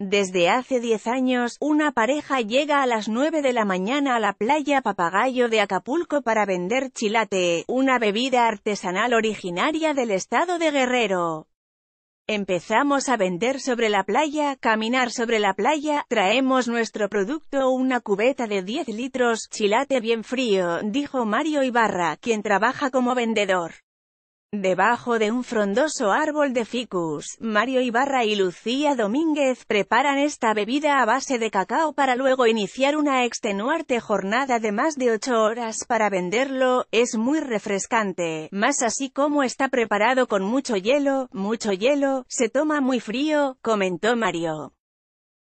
Desde hace 10 años, una pareja llega a las 9 de la mañana a la playa Papagayo de Acapulco para vender chilate, una bebida artesanal originaria del estado de Guerrero. Empezamos a vender sobre la playa, caminar sobre la playa, traemos nuestro producto una cubeta de 10 litros, chilate bien frío, dijo Mario Ibarra, quien trabaja como vendedor. Debajo de un frondoso árbol de ficus, Mario Ibarra y Lucía Domínguez preparan esta bebida a base de cacao para luego iniciar una extenuarte jornada de más de ocho horas para venderlo, es muy refrescante, más así como está preparado con mucho hielo, mucho hielo, se toma muy frío, comentó Mario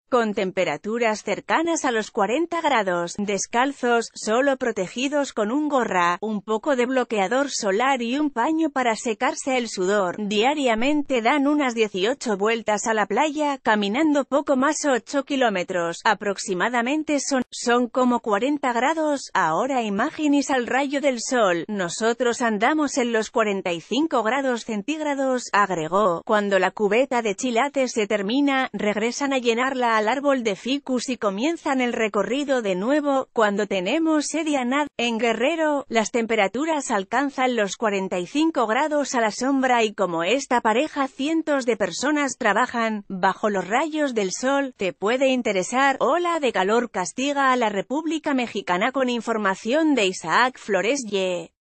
con temperaturas cercanas a los 40 grados, descalzos, solo protegidos con un gorra, un poco de bloqueador solar y un paño para secarse el sudor. Diariamente dan unas 18 vueltas a la playa, caminando poco más 8 kilómetros, aproximadamente son, son como 40 grados, ahora imagines al rayo del sol, nosotros andamos en los 45 grados centígrados, agregó, cuando la cubeta de chilates se termina, regresan a llenarla al árbol de ficus y comienzan el recorrido de nuevo, cuando tenemos Edianad. En Guerrero, las temperaturas alcanzan los 45 grados a la sombra y como esta pareja cientos de personas trabajan, bajo los rayos del sol, te puede interesar, ola de calor castiga a la República Mexicana con información de Isaac Flores Ye.